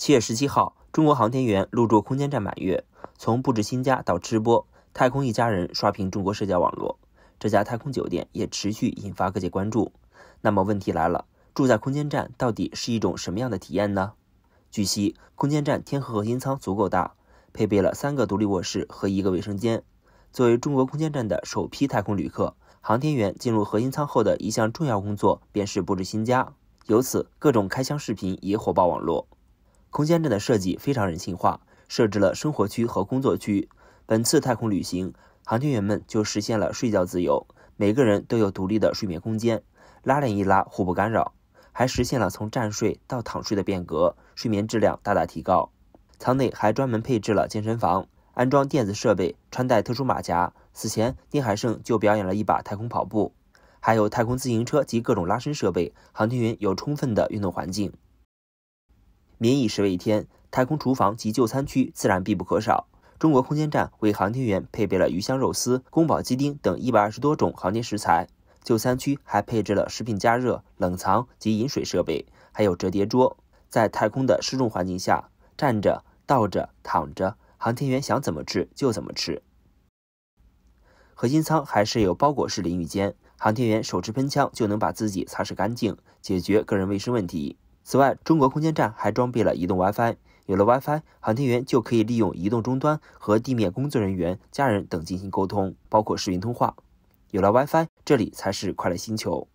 七月十七号，中国航天员入住空间站满月，从布置新家到吃播，太空一家人刷屏中国社交网络。这家太空酒店也持续引发各界关注。那么问题来了，住在空间站到底是一种什么样的体验呢？据悉，空间站天和核心舱足够大，配备了三个独立卧室和一个卫生间。作为中国空间站的首批太空旅客，航天员进入核心舱后的一项重要工作便是布置新家，由此各种开箱视频也火爆网络。空间站的设计非常人性化，设置了生活区和工作区。本次太空旅行，航天员们就实现了睡觉自由，每个人都有独立的睡眠空间，拉链一拉，互不干扰，还实现了从站睡到躺睡的变革，睡眠质量大大提高。舱内还专门配置了健身房，安装电子设备，穿戴特殊马甲。此前，丁海胜就表演了一把太空跑步，还有太空自行车及各种拉伸设备，航天员有充分的运动环境。民以食为天，太空厨房及就餐区自然必不可少。中国空间站为航天员配备了鱼香肉丝、宫保鸡丁等一百二十多种航天食材。就餐区还配置了食品加热、冷藏及饮水设备，还有折叠桌。在太空的失重环境下，站着、倒着、躺着，航天员想怎么吃就怎么吃。核心舱还设有包裹式淋浴间，航天员手持喷枪就能把自己擦拭干净，解决个人卫生问题。此外，中国空间站还装备了移动 WiFi。有了 WiFi，航天员就可以利用移动终端和地面工作人员、家人等进行沟通，包括视频通话。有了 WiFi，这里才是快乐星球。